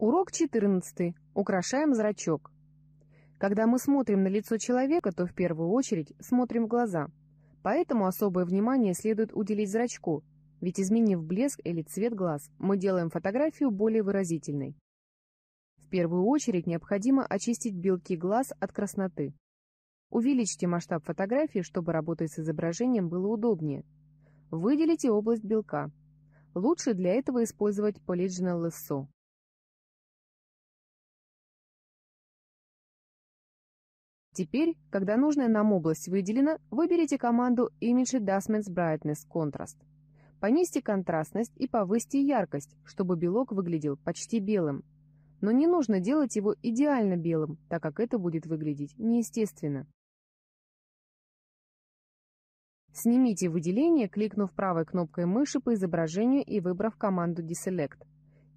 Урок 14. Украшаем зрачок. Когда мы смотрим на лицо человека, то в первую очередь смотрим в глаза. Поэтому особое внимание следует уделить зрачку, ведь изменив блеск или цвет глаз, мы делаем фотографию более выразительной. В первую очередь необходимо очистить белки глаз от красноты. Увеличьте масштаб фотографии, чтобы работать с изображением было удобнее. Выделите область белка. Лучше для этого использовать Polygonal Lasso. Теперь, когда нужная нам область выделена, выберите команду Image Adjustments Brightness Contrast. Понизьте контрастность и повысьте яркость, чтобы белок выглядел почти белым. Но не нужно делать его идеально белым, так как это будет выглядеть неестественно. Снимите выделение, кликнув правой кнопкой мыши по изображению и выбрав команду Deselect.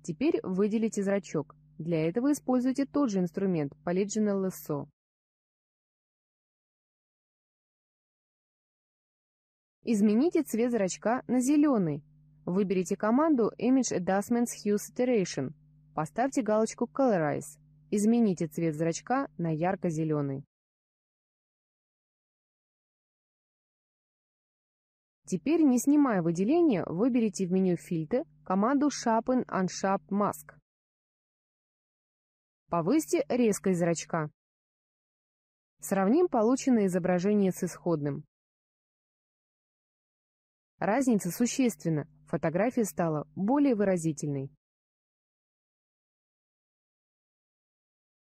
Теперь выделите зрачок. Для этого используйте тот же инструмент Polygonal Lasso. Измените цвет зрачка на зеленый. Выберите команду Image Adjustments Hue Saturation. Поставьте галочку Colorize. Измените цвет зрачка на ярко-зеленый. Теперь, не снимая выделение, выберите в меню Фильтры команду «Sharpen Unsharp Mask». Повысьте резкость зрачка. Сравним полученное изображение с исходным. Разница существенна, фотография стала более выразительной.